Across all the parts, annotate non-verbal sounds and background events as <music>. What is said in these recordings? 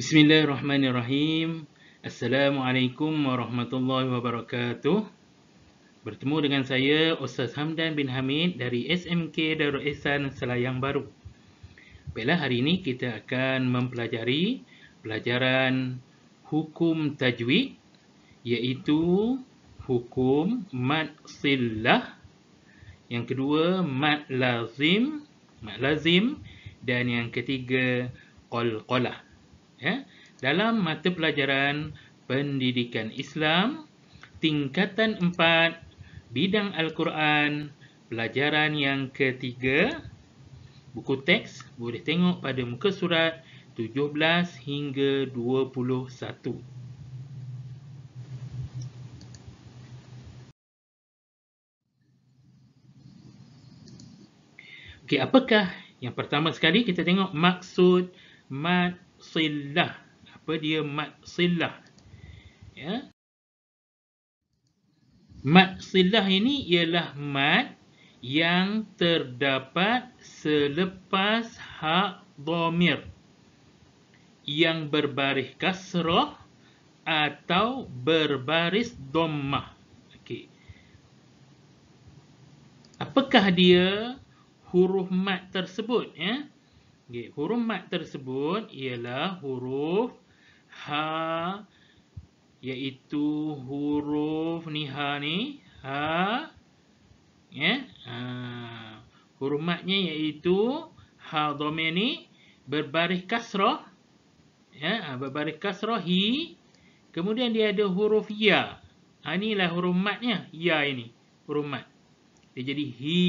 Bismillahirrahmanirrahim Assalamualaikum warahmatullahi wabarakatuh Bertemu dengan saya Ustaz Hamdan bin Hamid dari SMK Darul Ehsan Selayang Baru Baiklah hari ini kita akan mempelajari pelajaran hukum tajwid iaitu hukum mad sillah yang kedua mad lazim mad lazim dan yang ketiga qalqalah ya, dalam mata pelajaran pendidikan Islam tingkatan 4 bidang Al-Quran pelajaran yang ketiga buku teks boleh tengok pada muka surat 17 hingga 21 Okay, apakah yang pertama sekali kita tengok maksud mat silah apa dia mat silah ya mat silah ini ialah mat yang terdapat selepas hak dhamir yang berbaris kasrah atau berbaris dhammah okey apakah dia huruf mat tersebut ya Okay. Huruf mat tersebut ialah huruf H, iaitu huruf ni ha ni H, ya yeah. ha huruf matnya iaitu ha dhamma ni berbaris kasrah ya yeah. Ha, berbaris kasrah hi kemudian dia ada huruf ya ha inilah huruf matnya ya ini huruf mat dia jadi hi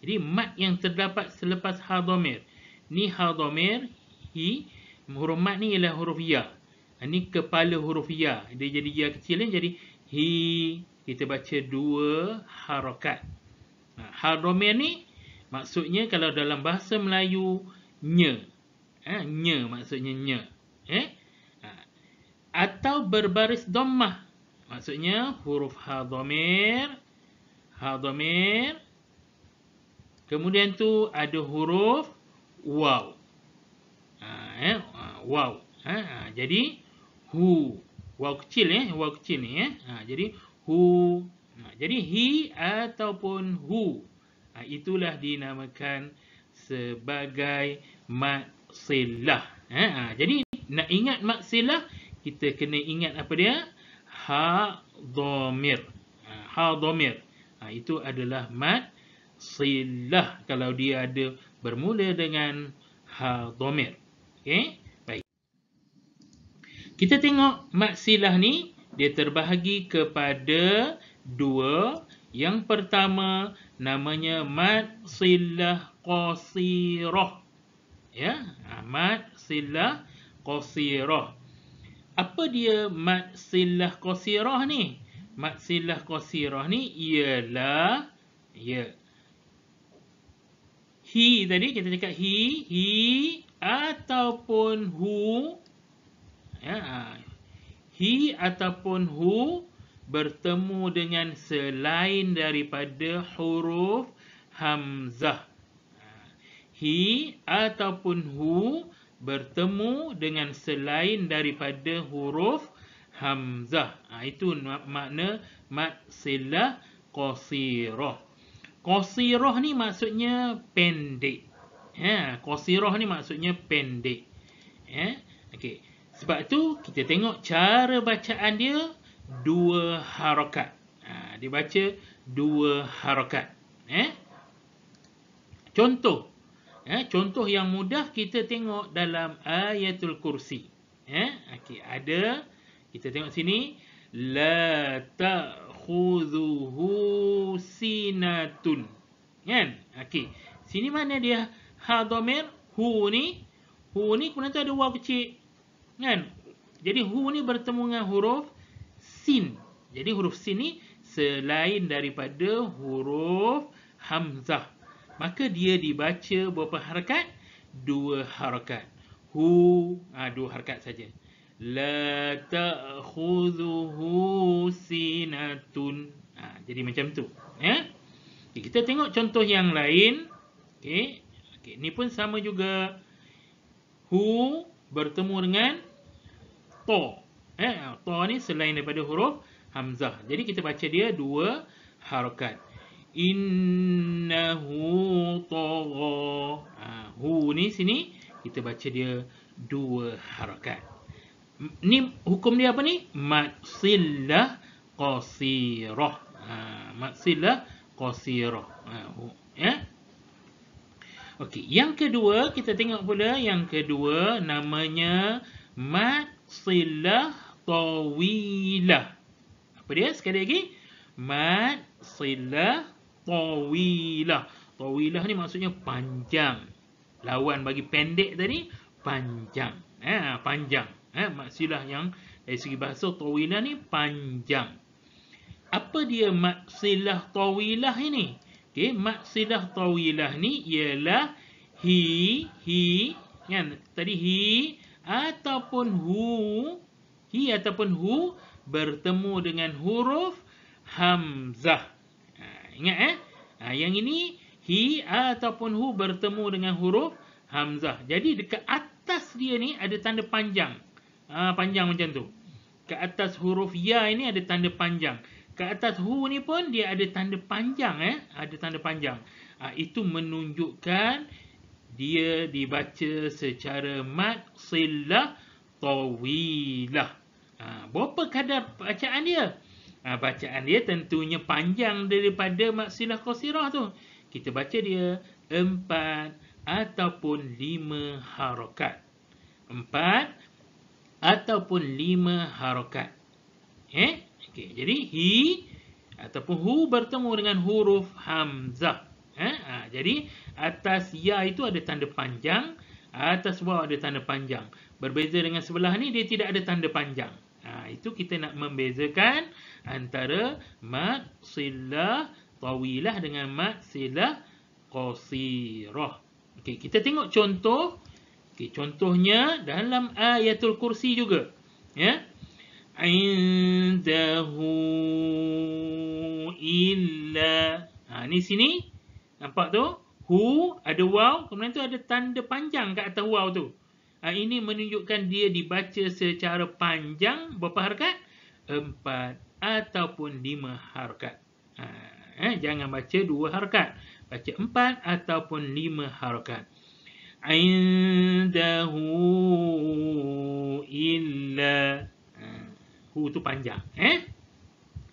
jadi mat yang terdapat selepas hadomir. Ni hadomir hi huruf mat ni ialah huruf ya. Ini ha, kepala huruf ya. Dia jadi ya kecil ni jadi hi kita baca dua harakat. Ha hadomir ni maksudnya kalau dalam bahasa Melayu nya. Ha nya maksudnya nya. Eh? Ha. Atau berbaris dhammah. Maksudnya huruf hadomir hadomir Kemudian tu ada huruf waw. Ha, eh? Waw. Ha, ha. Jadi, hu. Waw kecil eh. Waw kecil ni eh. Ha, jadi, hu. Ha, jadi, he ataupun hu. Ha, itulah dinamakan sebagai maksilah. Ha, ha. Jadi, nak ingat maksilah, kita kena ingat apa dia? Ha-domir. Ha-domir. Ha, ha, itu adalah maksilah silah kalau dia ada bermula dengan ha domir. Okey? Baik. Kita tengok mad silah ni dia terbahagi kepada dua. Yang pertama namanya mad silah qasirah. Ya, ha, mad silah qasirah. Apa dia mad silah qasirah ni? Mad silah qasirah ni ialah ya he tadi kita cakap he he ataupun who ya he ataupun who bertemu dengan selain daripada huruf hamzah he ataupun who bertemu dengan selain daripada huruf hamzah ha, itu makna mad silah qasirah Qasirah ni maksudnya pendek. Ya, qasirah ni maksudnya pendek. Ya. Okey. Sebab tu kita tengok cara bacaan dia dua harakat. Ha, dia baca dua harakat. Ya. Contoh. Ya, contoh yang mudah kita tengok dalam ayatul kursi. Ya. Okey, ada kita tengok sini la ta khuduhu sinatun. Kan? Okey. Sini mana dia? Ha domir. Hu ni. Hu ni kemudian tu ada waw kecil. Kan? Jadi hu ni bertemu dengan huruf sin. Jadi huruf sin ni selain daripada huruf hamzah. Maka dia dibaca berapa harakat? Dua harakat. Hu. Ha, dua harakat saja. La ta'khuzuhu sinatun. Ha, jadi macam tu. Ya? Okay, kita tengok contoh yang lain. Okay. Okay, ni pun sama juga. Hu bertemu dengan to. Eh, to ni selain daripada huruf hamzah. Jadi kita baca dia dua harakat. Innahu tagha. Ha, hu ni sini kita baca dia dua harakat ni hukum dia apa ni matsillah qasirah ha matsillah qasirah ha, ya okey yang kedua kita tengok pula yang kedua namanya matsillah tawilah apa dia sekali lagi matsillah tawilah tawilah ni maksudnya panjang lawan bagi pendek tadi panjang ha panjang Eh, maksilah yang dari segi bahasa tawilah ni panjang. Apa dia maksilah tawilah ini? Okey, maksilah tawilah ni ialah hi hi kan tadi hi ataupun hu hi ataupun hu bertemu dengan huruf hamzah. Ha, ingat eh? Ha, yang ini hi ataupun hu bertemu dengan huruf hamzah. Jadi dekat atas dia ni ada tanda panjang ha, panjang macam tu. Ke atas huruf ya ini ada tanda panjang. Ke atas hu ni pun dia ada tanda panjang eh, ada tanda panjang. Ha, itu menunjukkan dia dibaca secara matsilah tawilah. Ha, berapa kadar bacaan dia? Ha, bacaan dia tentunya panjang daripada matsilah qasirah tu. Kita baca dia empat ataupun lima harokat. Empat ataupun lima harokat. Eh? Okay. Jadi, hi ataupun hu bertemu dengan huruf hamzah. Eh? Ha, jadi, atas ya itu ada tanda panjang, atas wa ada tanda panjang. Berbeza dengan sebelah ni, dia tidak ada tanda panjang. Ha, itu kita nak membezakan antara mat silah tawilah dengan mat silah qasirah. Okay, kita tengok contoh Okey, contohnya dalam ayatul kursi juga. Ya. Indahu illa. Ha, ni sini. Nampak tu? Hu ada waw. Kemudian tu ada tanda panjang kat atas waw tu. Ha, ini menunjukkan dia dibaca secara panjang. Berapa harkat? Empat ataupun lima harkat. Ha, eh, jangan baca dua harkat. Baca empat ataupun lima harkat. عنده illa هو eh, tu panjang eh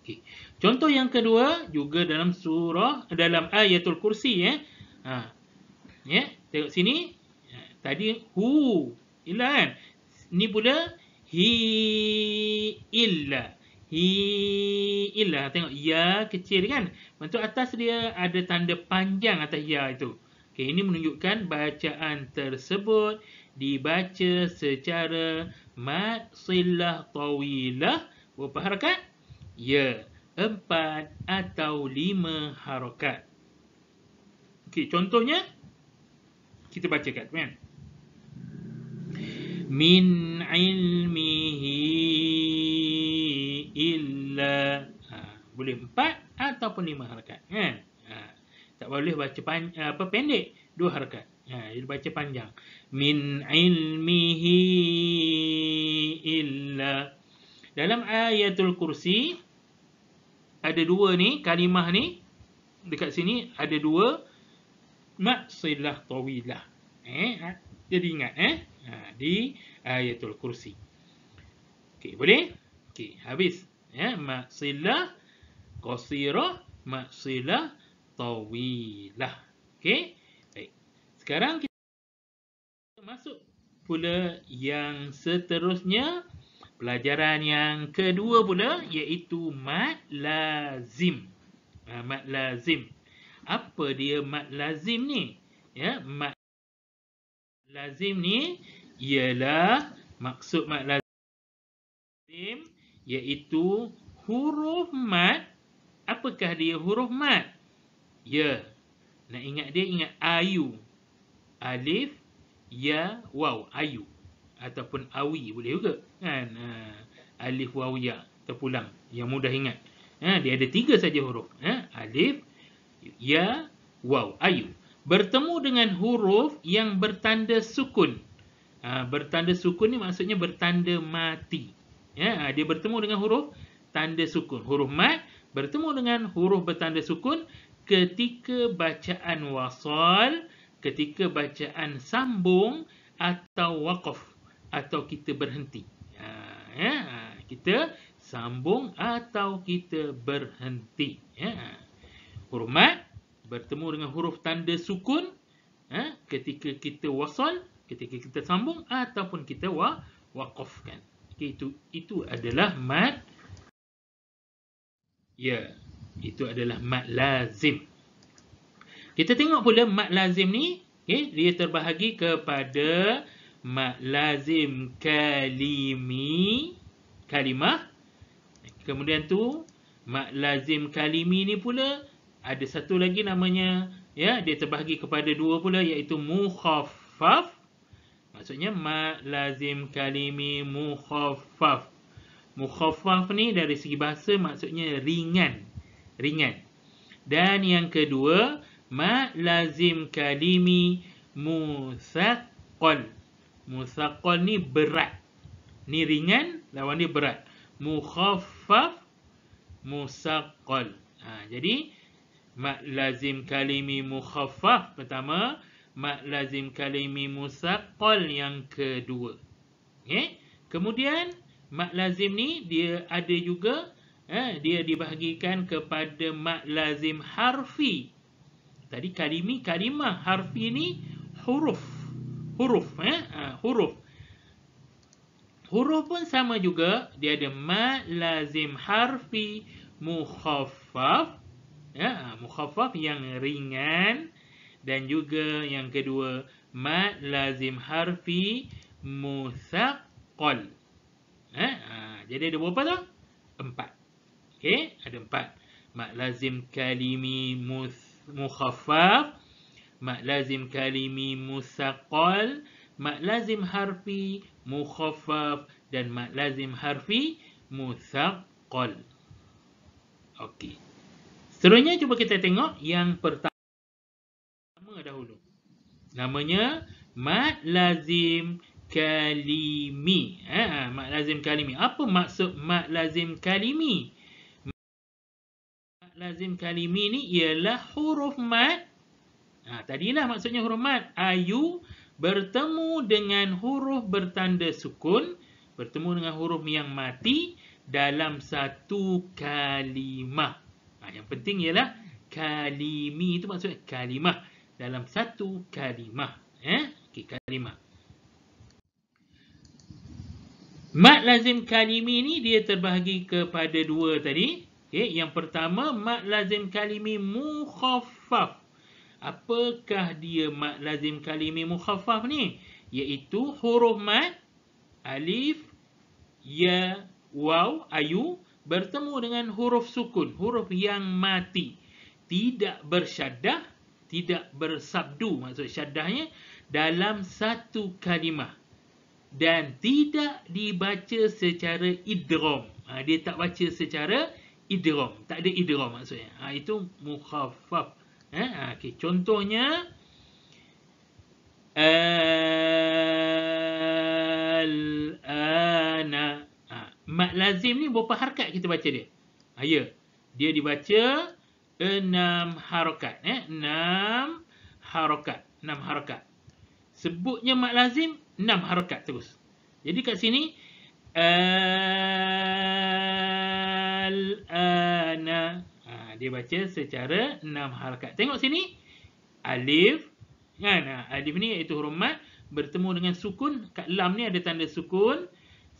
okay. contoh yang kedua juga dalam surah dalam ayatul kursi eh ha ya yeah. tengok sini ya, tadi hu illa kan ni pula hi illa hi illa tengok ya kecil kan bentuk atas dia ada tanda panjang atas ya itu Okay, ini menunjukkan bacaan tersebut dibaca secara matsillah tawilah berapa harakat? Ya, empat atau lima harakat. Okey, contohnya kita baca kat kan. Min ilmihi illa ha, boleh empat ataupun lima harakat kan tak boleh baca pan, apa pendek dua harakat ha dia baca panjang min ilmihi illa dalam ayatul kursi ada dua ni kalimah ni dekat sini ada dua maksilah tawilah eh ha? jadi ingat eh ha, di ayatul kursi okey boleh okey habis ya maksilah qasirah maksilah tawilah. Okey. Baik. Sekarang kita masuk pula yang seterusnya. Pelajaran yang kedua pula iaitu mat lazim. Ha, mat lazim. Apa dia mat lazim ni? Ya, mat lazim ni ialah maksud mat lazim iaitu huruf mat. Apakah dia huruf mat? ya. Nak ingat dia, ingat ayu. Alif, ya, waw, ayu. Ataupun awi boleh juga. Kan? Uh, alif, waw, ya. Terpulang. Yang mudah ingat. Ha? Dia ada tiga saja huruf. Ha? Alif, ya, waw, ayu. Bertemu dengan huruf yang bertanda sukun. Ha, bertanda sukun ni maksudnya bertanda mati. Ya, ha, dia bertemu dengan huruf tanda sukun. Huruf mat bertemu dengan huruf bertanda sukun ketika bacaan wasal, ketika bacaan sambung atau waqaf atau kita berhenti. Ha, ya, kita sambung atau kita berhenti. Ya. Hurmat bertemu dengan huruf tanda sukun ha, ketika kita wasal, ketika kita sambung ataupun kita wa, waqafkan. Okay, itu, itu adalah mat. Ya. Yeah. Itu adalah mad lazim. Kita tengok pula mad lazim ni, okay, eh, dia terbahagi kepada mad lazim kalimi, kalimah. Kemudian tu, mad lazim kalimi ni pula, ada satu lagi namanya, ya, dia terbahagi kepada dua pula, iaitu mukhafaf. Maksudnya, mad lazim kalimi mukhafaf. Mukhafaf ni dari segi bahasa maksudnya ringan ringan. Dan yang kedua, ma lazim kalimi musaqqal. Musaqqal ni berat. Ni ringan, lawan dia berat. Mukhaffaf musaqqal. Ha, jadi, ma lazim kalimi mukhaffaf pertama, ma lazim kalimi musaqqal yang kedua. Okay? Kemudian, mak lazim ni dia ada juga eh, dia dibahagikan kepada mad lazim harfi tadi kalimi kalimah harfi ni huruf huruf eh ha, huruf huruf pun sama juga dia ada mad lazim harfi mukhaffaf ya ha, mukhaffaf yang ringan dan juga yang kedua mad lazim harfi musaqqal ha, ha, jadi ada berapa tu empat Okay, ada empat. Mad lazim kalimi mukhaffaf, mad lazim kalimi musaqqal, mad lazim harfi mukhaffaf dan mad lazim harfi musaqal. Okay. Seterusnya cuba kita tengok yang pertama dahulu. Namanya mad lazim kalimi. Ha, mad lazim kalimi. Apa maksud mad lazim kalimi? lazim kalimi ni ialah huruf mat. Ha, tadilah maksudnya huruf mat. Ayu bertemu dengan huruf bertanda sukun. Bertemu dengan huruf yang mati dalam satu kalimah. Ha, yang penting ialah kalimi itu maksudnya kalimah. Dalam satu kalimah. Eh? Okey, kalimah. Mat lazim kalimi ni dia terbahagi kepada dua tadi. Okay, yang pertama, mad lazim kalimi mukhaffaf. Apakah dia mad lazim kalimi mukhaffaf ni? Iaitu huruf mat, alif, ya, waw, ayu, bertemu dengan huruf sukun, huruf yang mati. Tidak bersyadah, tidak bersabdu, maksud syadahnya, dalam satu kalimah. Dan tidak dibaca secara idrom. Ha, dia tak baca secara idrom. Tak ada idrom maksudnya. Ha, itu mukhafaf. Ha, okay. Contohnya, Al-ana. Ha, mat lazim ni berapa harkat kita baca dia? Ha, ya. Dia dibaca enam harakat. Eh? Enam harakat. Enam harakat. Sebutnya mak lazim, enam harakat terus. Jadi kat sini, al-ana. Ha, dia baca secara enam harakat. Tengok sini. Alif. Kan? Ha, alif ni iaitu huruf mat. Bertemu dengan sukun. Kat lam ni ada tanda sukun.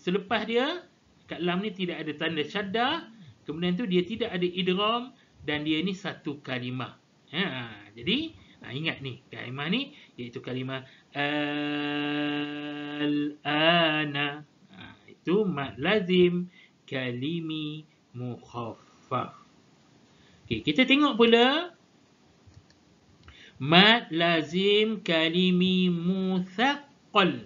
Selepas dia, kat lam ni tidak ada tanda syadda. Kemudian tu dia tidak ada idram. Dan dia ni satu kalimah. Ha, jadi, ha, ingat ni. Kalimah ni iaitu kalimah al-ana. Ha, itu mat lazim kalimi mukhaffaf. Okey, kita tengok pula mad lazim kalimi musaqqal.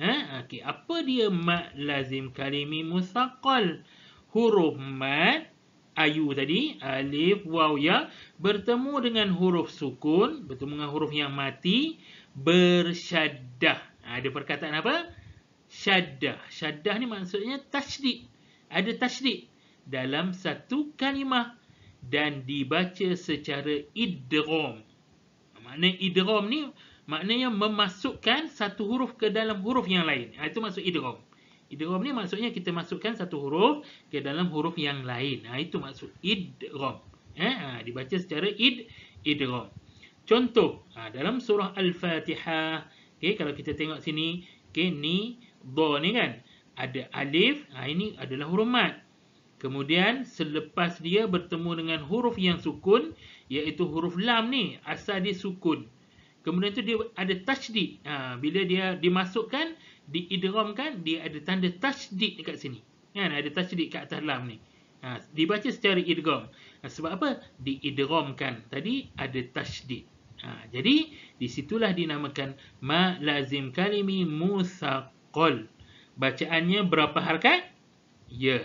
Ha, okey, apa dia mad lazim kalimi musaqqal? Huruf mad Ayu tadi, alif, waw, ya Bertemu dengan huruf sukun Bertemu dengan huruf yang mati Bersyadah ha, Ada perkataan apa? Syadah Syadah ni maksudnya tajdik Ada tajdik dalam satu kalimah dan dibaca secara idrom. Makna idrom ni maknanya memasukkan satu huruf ke dalam huruf yang lain. Ha, itu maksud idrom. Idrom ni maksudnya kita masukkan satu huruf ke dalam huruf yang lain. Ha, itu maksud idrom. Ha, ha, dibaca secara id idrom. Contoh, ha, dalam surah Al-Fatihah, okay, kalau kita tengok sini, okay, ni, do ni kan, ada alif, ha, ini adalah huruf mat. Kemudian selepas dia bertemu dengan huruf yang sukun iaitu huruf lam ni asal dia sukun. Kemudian tu dia ada tajdid. Ha, bila dia dimasukkan, diidghamkan, dia ada tanda tajdid dekat sini. Kan ada tajdid kat atas lam ni. Ha, dibaca secara idgham. Ha, sebab apa? Diidghamkan. Tadi ada tajdid. Ha, jadi disitulah dinamakan ma lazim kalimi Musaqol. Bacaannya berapa harakat? Ya. Yeah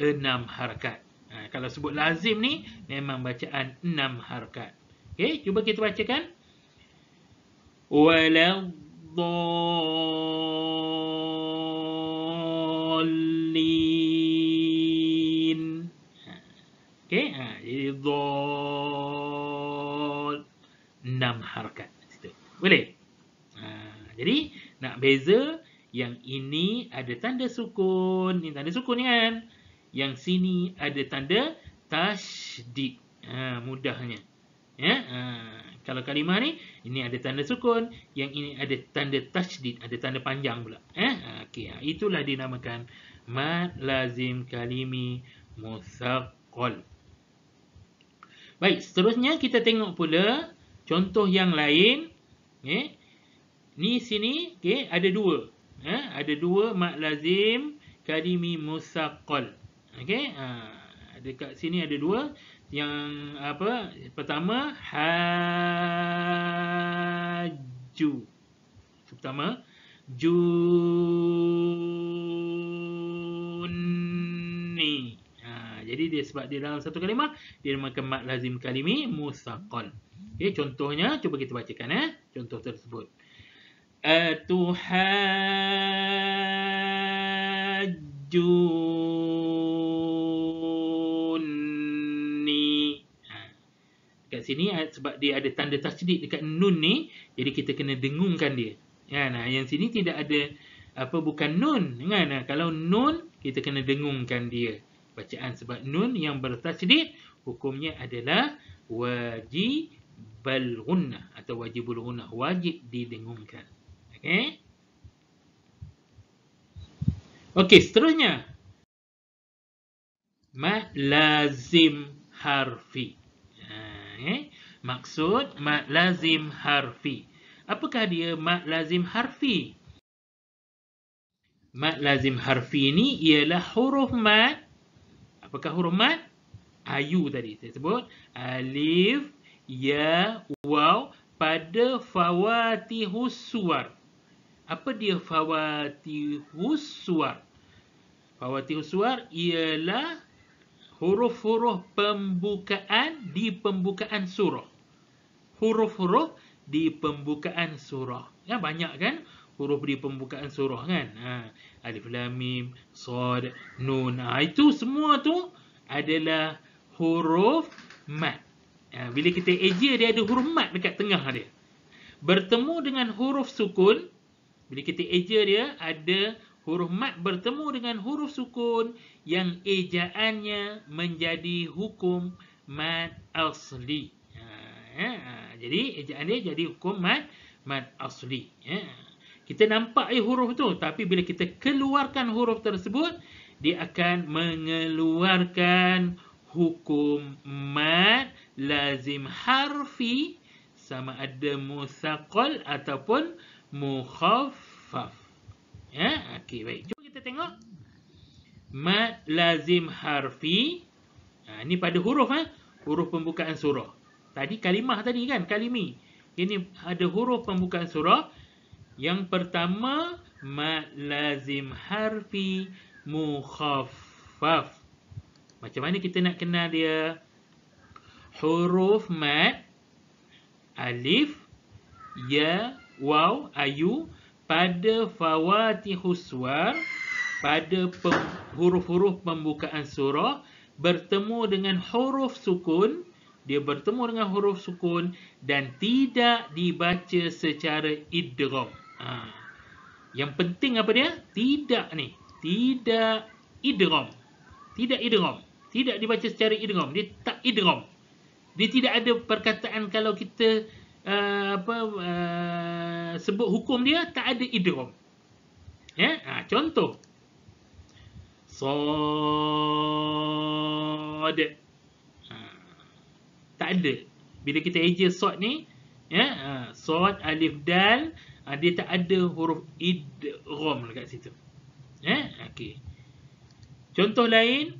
enam harakat. Ha, kalau sebut lazim ni, memang bacaan enam harakat. Okey, cuba kita bacakan. Waladhalin. Ha, Okey, ha, jadi dhal. Enam harakat. Situ. Boleh? Ha, jadi, nak beza, yang ini ada tanda sukun. Ini tanda sukun ni kan? yang sini ada tanda tasydid. Ha, mudahnya. Ya, ha, kalau kalimah ni ini ada tanda sukun, yang ini ada tanda tasydid, ada tanda panjang pula. Eh, ha, okey. Ha, itulah dinamakan mad lazim kalimi musaqol. Baik, seterusnya kita tengok pula contoh yang lain. Eh, ni sini okey ada dua. Eh, ada dua mad lazim kalimi musaqol. Okey, ha, dekat sini ada dua. Yang apa? Pertama haju. Pertama juni. Ha, jadi dia sebab dia dalam satu kalimah, dia makan mad lazim kalimi musaqqal. Okey, contohnya cuba kita bacakan eh contoh tersebut. Atuhan sajuni. Ha. Dekat sini eh, sebab dia ada tanda tasdid dekat nun ni, jadi kita kena dengungkan dia. Ya, nah, Yang sini tidak ada apa bukan nun kan? Nah, Kalau nun kita kena dengungkan dia. Bacaan sebab nun yang bertasdid hukumnya adalah wajib balghunnah atau wajibul ghunnah wajib didengungkan. Okay. Okey, seterusnya. Mat lazim harfi. Eh? Maksud mat lazim harfi. Apakah dia mat lazim harfi? Mat lazim harfi ini ialah huruf mat. Apakah huruf mat? Ayu tadi saya sebut. Alif, ya, waw pada fawatihus suar. Apa dia fawatihus suar? Fawatihus suar ialah huruf-huruf pembukaan di pembukaan surah. Huruf-huruf di pembukaan surah. Ya, banyak kan huruf di pembukaan surah kan? Ha. Alif, Lam, Mim, Sad, Nun. Ha, itu semua tu adalah huruf mat. Ha, bila kita eja, dia ada huruf mat dekat tengah dia. Bertemu dengan huruf sukun, bila kita eja dia, ada huruf mat bertemu dengan huruf sukun yang ejaannya menjadi hukum mat asli. Ha, ya. Jadi, ejaan dia jadi hukum mat, mat asli. Ya. Kita nampak eh, huruf tu, tapi bila kita keluarkan huruf tersebut, dia akan mengeluarkan hukum mat lazim harfi sama ada musaqal ataupun mukhaffaf. Ya, okey baik. Cuba kita tengok mad lazim harfi. Ha, ini pada huruf eh, ha? huruf pembukaan surah. Tadi kalimah tadi kan, kalimi. Ini ada huruf pembukaan surah. Yang pertama mad lazim harfi mukhaffaf. Macam mana kita nak kenal dia? Huruf mad alif ya waw ayu pada fawati huswar, pada huruf-huruf pembukaan surah bertemu dengan huruf sukun dia bertemu dengan huruf sukun dan tidak dibaca secara idgham. Ha. Yang penting apa dia? Tidak ni. Tidak idgham. Tidak idgham. Tidak dibaca secara idgham. Dia tak idgham. Dia tidak ada perkataan kalau kita Eh, apa uh, sebut hukum dia tak ada idrom. Ya, ha, contoh. Sod. Ha, tak ada. Bila kita eja sod ni, ya, ha, sod alif dal, ha, dia tak ada huruf idrom dekat situ. Ya, ha, okey. Contoh lain,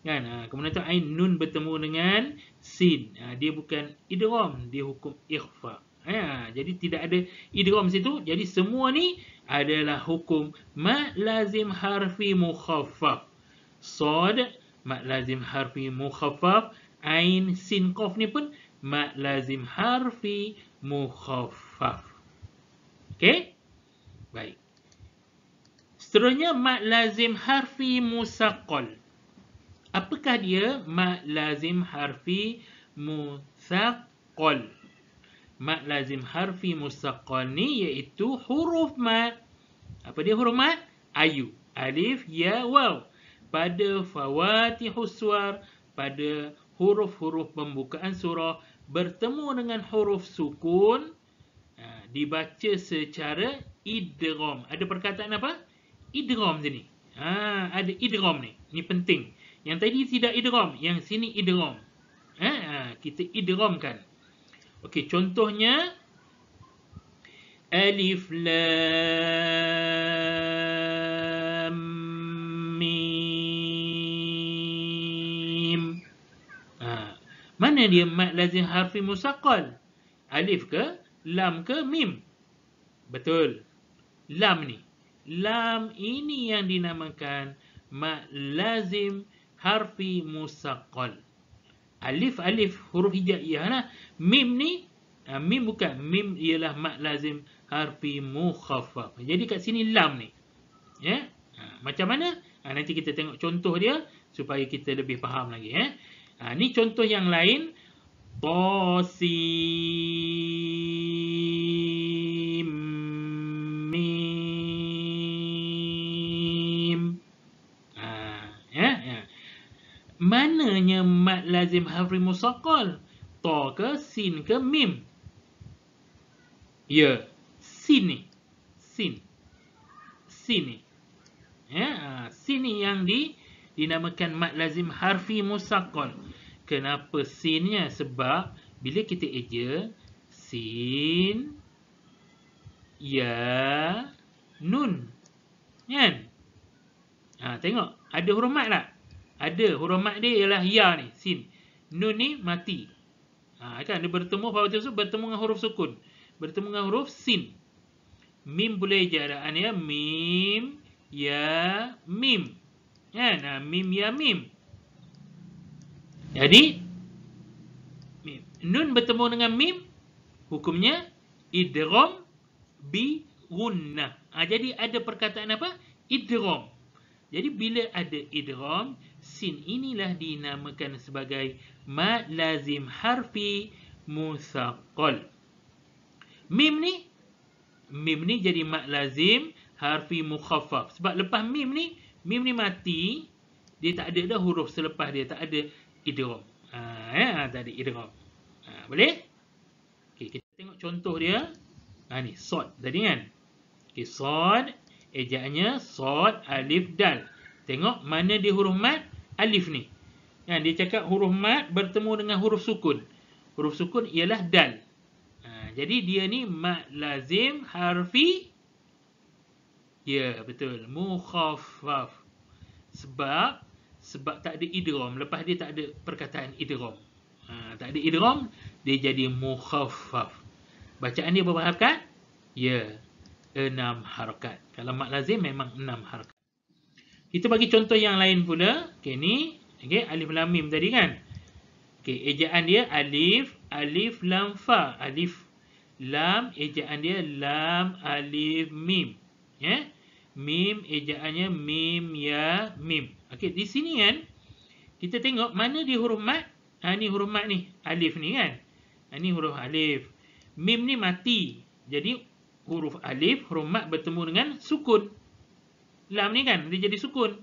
kan ha, kemudian tu ain nun bertemu dengan sin ha, dia bukan idrom dia hukum ikhfa ha, jadi tidak ada idrom situ jadi semua ni adalah hukum ma lazim harfi mukhaffaf sad ma lazim harfi mukhaffaf ain sin qaf ni pun ma lazim harfi mukhaffaf Okay, baik seterusnya ma lazim harfi musaqqal Apakah dia mad lazim harfi mustaqal? Mad lazim harfi mustaqal ni iaitu huruf mad. Apa dia huruf mad? Ayu. Alif, ya, waw. Pada fawati suar, pada huruf-huruf pembukaan surah bertemu dengan huruf sukun ha, dibaca secara idrom. Ada perkataan apa? Idrom sini. Ha, ada idrom ni. Ni penting. Yang tadi tidak idrom, yang sini idrom. Eh, ha, ha, kita idromkan. Okey, contohnya alif lam mim. Ha. Mana dia mad lazim harfi musaqqal? Alif ke lam ke mim? Betul. Lam ni. Lam ini yang dinamakan mad lazim harfi musaqqal alif alif huruf hijaiyah nah mim ni ah, mim bukan mim ialah mad lazim harfi mukhaffaf jadi kat sini lam ni ya yeah? ha, macam mana ha, nanti kita tengok contoh dia supaya kita lebih faham lagi eh ha, ni contoh yang lain tasin Mananya mat lazim harfi musaqal? Ta ke sin ke mim? Ya, sin ni. Sin. Sin ni. Ya, ah, sin ni yang di dinamakan mat lazim harfi musaqal. Kenapa sinnya? Sebab bila kita eja sin ya nun. Kan? Ha, tengok. Ada huruf mat tak? Ada. Huruf mat dia ialah ya ni. Sin. Nun ni mati. Ha, kan? Dia bertemu, Fawati Yusuf bertemu dengan huruf sukun. Bertemu dengan huruf sin. Mim boleh jaraan ya. Mim. Ya. Mim. Kan? Ha, mim. Ya. Mim. Jadi. Mim. Nun bertemu dengan mim. Hukumnya. Idrom. Bi. Gunnah. Ha, jadi ada perkataan apa? Idrom. Jadi bila ada idgham, sin inilah dinamakan sebagai ma lazim harfi musaqqal. Mim ni mim ni jadi ma lazim harfi mukhaffaf. Sebab lepas mim ni, mim ni mati, dia tak ada dah huruf selepas dia, tak ada idgham. Ah ha, ya, tak ada idgham. Ha, boleh? Okey, kita tengok contoh dia. Ha ni, sod tadi kan. Okey, sod Ejaannya Sod, Alif, Dal. Tengok mana dia huruf mat Alif ni. Ya, dia cakap huruf mat bertemu dengan huruf sukun. Huruf sukun ialah Dal. Ha, jadi dia ni mat lazim harfi. Ya, betul. Mukhafaf. Sebab sebab tak ada idrom. Lepas dia tak ada perkataan idrom. Ha, tak ada idrom, dia jadi mukhafaf. Bacaan dia berapa harfkan? Ya enam harakat. Kalau mat lazim memang enam harakat. Kita bagi contoh yang lain pula. Okey ni, okey alif lam mim tadi kan. Okey, ejaan dia alif, alif lam fa, alif lam, ejaan dia lam alif mim. Ya. Yeah? Mim ejaannya mim ya mim. Okey, di sini kan kita tengok mana di huruf mat. Ha ni huruf mat ni, alif ni kan. Ha ni huruf alif. Mim ni mati. Jadi huruf alif, huruf mat bertemu dengan sukun. Lam ni kan, dia jadi sukun.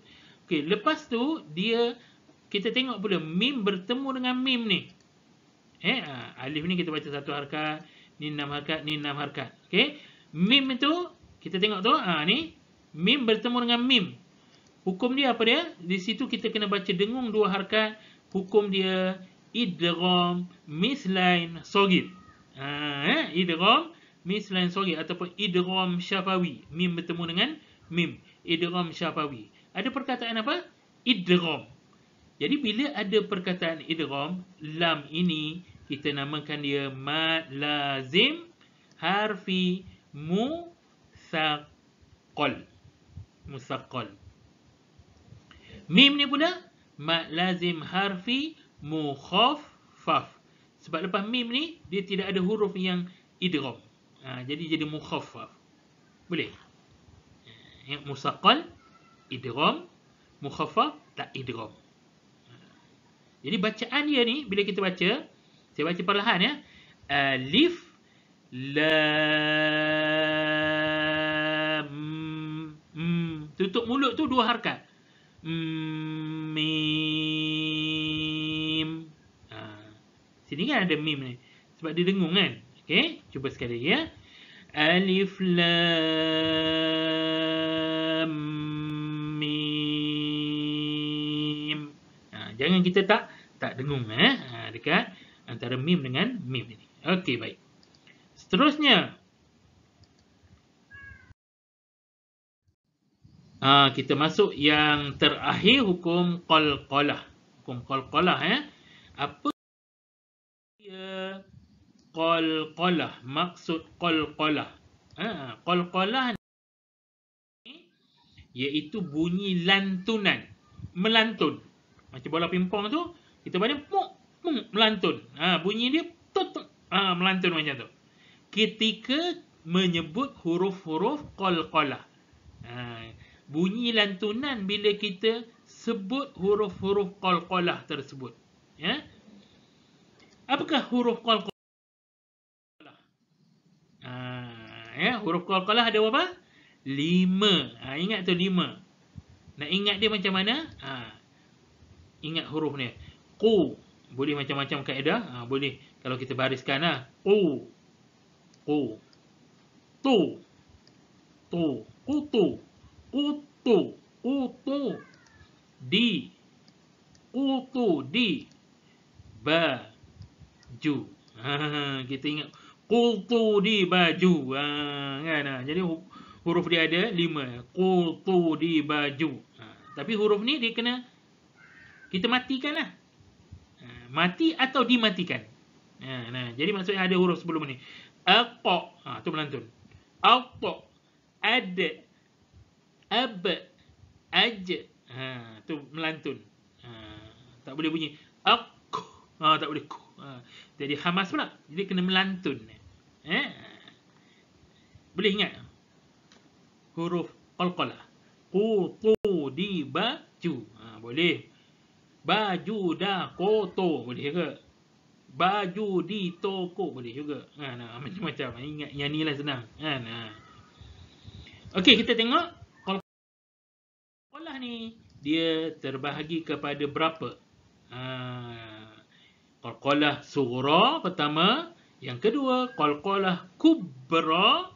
Okey, lepas tu dia kita tengok pula mim bertemu dengan mim ni. Eh, ha, alif ni kita baca satu harakat, ni enam harakat, ni enam harakat. Okey. Mim itu kita tengok tu, ha ni mim bertemu dengan mim. Hukum dia apa dia? Di situ kita kena baca dengung dua harakat, hukum dia idgham, mislain, sogit. Ha, eh, idgham, mim selain sori ataupun idrom syafawi mim bertemu dengan mim idrom syafawi ada perkataan apa idrom jadi bila ada perkataan idrom lam ini kita namakan dia malazim harfi mu saqal musaqal mim ni pula malazim harfi mukhaffaf sebab lepas mim ni dia tidak ada huruf yang idrom Ha, jadi jadi mukhaffaf. Boleh? Eh, yang musaqal idgham, mukhaffaf tak idgham. Ha. Jadi bacaan dia ni bila kita baca, saya baca perlahan ya. Alif lam mm. tutup mulut tu dua harakat. Mm, mim. Ha. Sini kan ada mim ni. Sebab dia dengung kan. Okey cuba sekali ya. Alif Lam Mim. Ha, jangan kita tak tak dengung eh ha, dekat antara mim dengan mim ini. Okey baik. Seterusnya. Ha, kita masuk yang terakhir hukum qalqalah. Hukum qalqalah eh. Ya. Apa qalqalah maksud qalqalah ha qalqalah ni iaitu bunyi lantunan melantun macam bola pingpong tu kita banyak muk muk melantun ha bunyi dia tot ha melantun macam tu ketika menyebut huruf-huruf qalqalah ha bunyi lantunan bila kita sebut huruf-huruf qalqalah tersebut ya apakah huruf qalqalah ya. Huruf qalqalah ada berapa? Lima. Ha, ingat tu lima. Nak ingat dia macam mana? Ha. Ingat huruf ni. Qu. Boleh macam-macam kaedah. Ha, boleh. Kalau kita bariskan lah. Ha. Qu. Qu. Tu. Tu. Kutu. Kutu. Kutu. Di. Kutu. Di. Baju. Ha, ha, ha. kita ingat. Qultu di baju. Ha, kan? Ha, jadi huruf dia ada lima. Qultu di baju. Ha, tapi huruf ni dia kena kita matikan lah. Ha, mati atau dimatikan. Ha, nah. Jadi maksudnya ada huruf sebelum ni. Aqo. Ha, tu melantun. Aqo. Ad. Ab. Aj. Ha, tu melantun. Ha, tak boleh bunyi. Aqo. Ha, tak boleh. Ha, jadi hamas pula. Jadi kena melantun ni. Eh? Boleh ingat? Huruf qalqalah. Qutu di baju. Ha, boleh. Baju dah koto Boleh ke? Baju di toko. Boleh juga. Ha, nah, <laughs> macam-macam. Ingat yang ni lah senang. Ha, nah. Okey, kita tengok. Qalqalah ni. Dia terbahagi kepada berapa? Ha, qalqalah surah Pertama. Yang kedua, qalqalah kubra.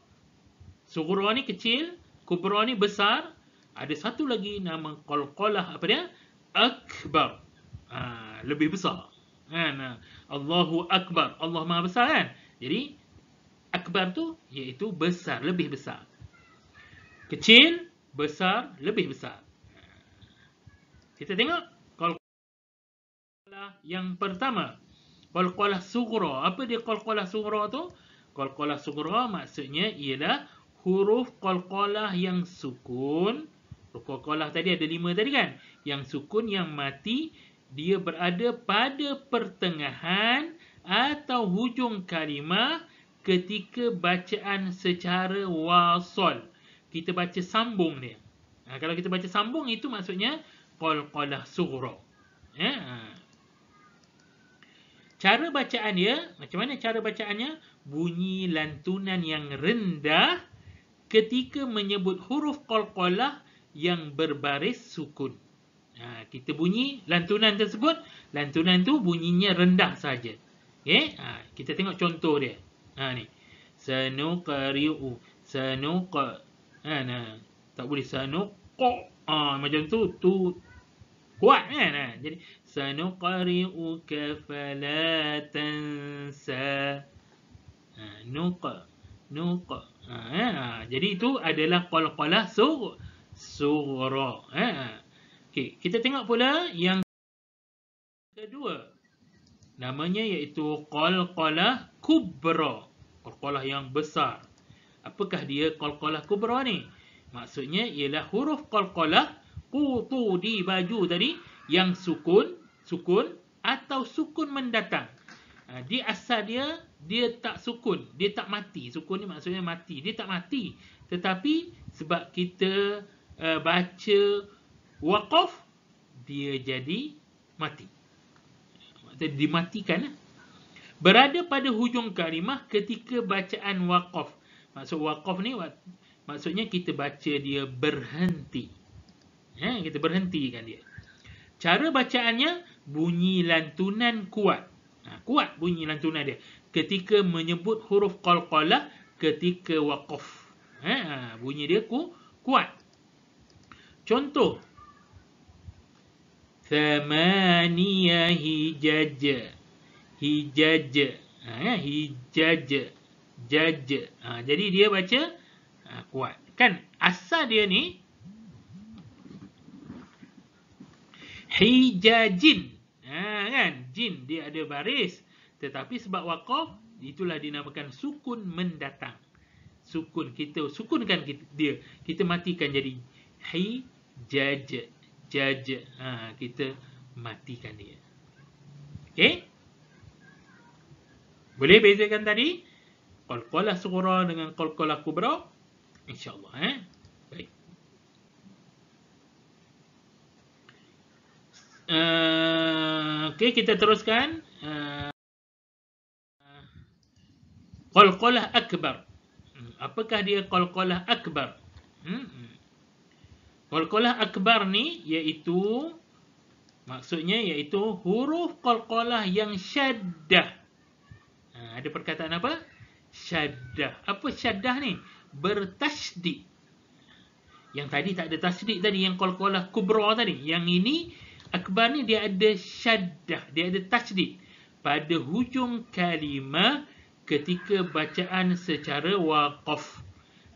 Sughra ni kecil, kubra ni besar. Ada satu lagi nama qalqalah apa dia? Akbar. Ha, lebih besar. Kan? Allahu Akbar. Allah Maha Besar kan? Jadi akbar tu iaitu besar, lebih besar. Kecil, besar, lebih besar. Kita tengok qalqalah yang pertama. Qalqalah Sughra. Apa dia Qalqalah Sughra tu? Qalqalah Sughra maksudnya ialah huruf Qalqalah yang sukun. Qalqalah tadi ada lima tadi kan? Yang sukun yang mati dia berada pada pertengahan atau hujung kalimah ketika bacaan secara wasol. Kita baca sambung dia. Ha, kalau kita baca sambung itu maksudnya Qalqalah Sughra. Ya. Ha, yeah. Cara bacaan dia, macam mana cara bacaannya? Bunyi lantunan yang rendah ketika menyebut huruf qalqalah yang berbaris sukun. Ha, kita bunyi lantunan tersebut, lantunan tu bunyinya rendah saja. Okay? Ha, kita tengok contoh dia. Ha, ni. Sanuqari'u. Sanuq. Ha, nah. Tak boleh sanuq. Ha, macam tu, tu kuat kan? Ha, jadi, سنقرئك فلا تنسى نق نق jadi itu adalah qalqalah sugh sughra okey kita tengok pula yang kedua namanya iaitu qalqalah kubra qalqalah yang besar apakah dia qalqalah kubra ni maksudnya ialah huruf qalqalah kutu di baju tadi yang sukun sukun atau sukun mendatang. Ha, di asal dia, dia tak sukun. Dia tak mati. Sukun ni maksudnya mati. Dia tak mati. Tetapi sebab kita uh, baca waqaf, dia jadi mati. Maksudnya dimatikan. Lah. Berada pada hujung kalimah ketika bacaan waqaf. Maksud waqaf ni, maksudnya kita baca dia berhenti. Ha, kita berhentikan dia. Cara bacaannya, bunyi lantunan kuat. Ha, kuat bunyi lantunan dia. Ketika menyebut huruf qalqalah ketika waqaf. Ha, ha, bunyi dia ku, kuat. Contoh. Thamaniya hijaj. Hijaj. Ha, ya, hijaj. Jaj. Ha, jadi dia baca ha, kuat. Kan asal dia ni hijajin. Ha, kan? Jin dia ada baris. Tetapi sebab wakaf, itulah dinamakan sukun mendatang. Sukun kita, sukunkan kita, dia. Kita matikan jadi hijaja. Jaja. Ha, kita matikan dia. Okay? Boleh bezakan tadi? Kol kolah suqra dengan kol kolah kubra? InsyaAllah. Eh? Eh, okay, kita teruskan. Eh, qalqalah uh, akbar. Hmm, apakah dia qalqalah akbar? Qalqalah hmm. hmm. akbar ni iaitu maksudnya iaitu huruf qalqalah yang syaddah. Uh, ada perkataan apa? Syaddah. Apa syaddah ni? Bertasydid. Yang tadi tak ada tasydid tadi yang qalqalah kubra tadi. Yang ini Akbar ni dia ada syaddah, dia ada tajdid pada hujung kalimah ketika bacaan secara waqaf.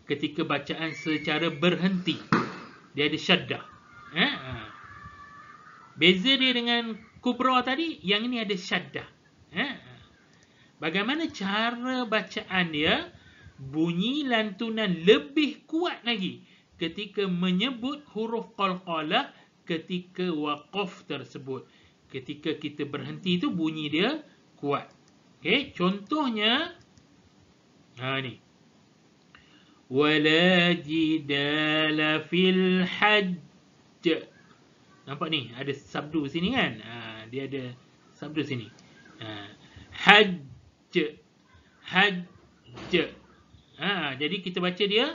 Ketika bacaan secara berhenti. Dia ada syaddah. Ha? Beza dia dengan kubra tadi, yang ini ada syaddah. Ha? Bagaimana cara bacaan dia, bunyi lantunan lebih kuat lagi ketika menyebut huruf qalqalah qol ketika waqaf tersebut. Ketika kita berhenti tu bunyi dia kuat. Okey, contohnya ha ni. Wala jidala fil hajj. Nampak ni, ada sabdu sini kan? Ha, dia ada sabdu sini. Ha, hajj. Hajj. Ha, jadi kita baca dia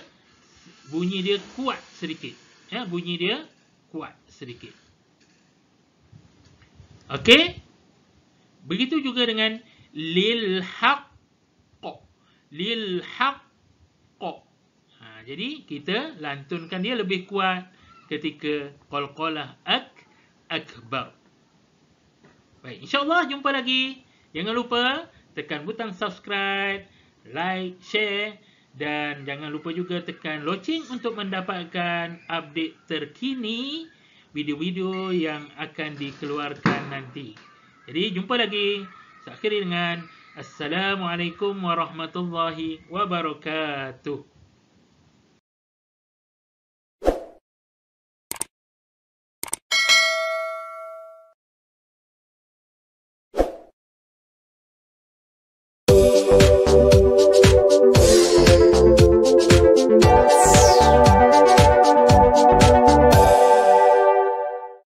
bunyi dia kuat sedikit. Ya, bunyi dia kuat sedikit. Okey? Begitu juga dengan lil haqqo. Lil haqqo. Ha, jadi kita lantunkan dia lebih kuat ketika qalqalah ak akbar. Baik, insya-Allah jumpa lagi. Jangan lupa tekan butang subscribe, like, share. Dan jangan lupa juga tekan loceng untuk mendapatkan update terkini video-video yang akan dikeluarkan nanti. Jadi jumpa lagi. Saya akhiri dengan Assalamualaikum warahmatullahi wabarakatuh.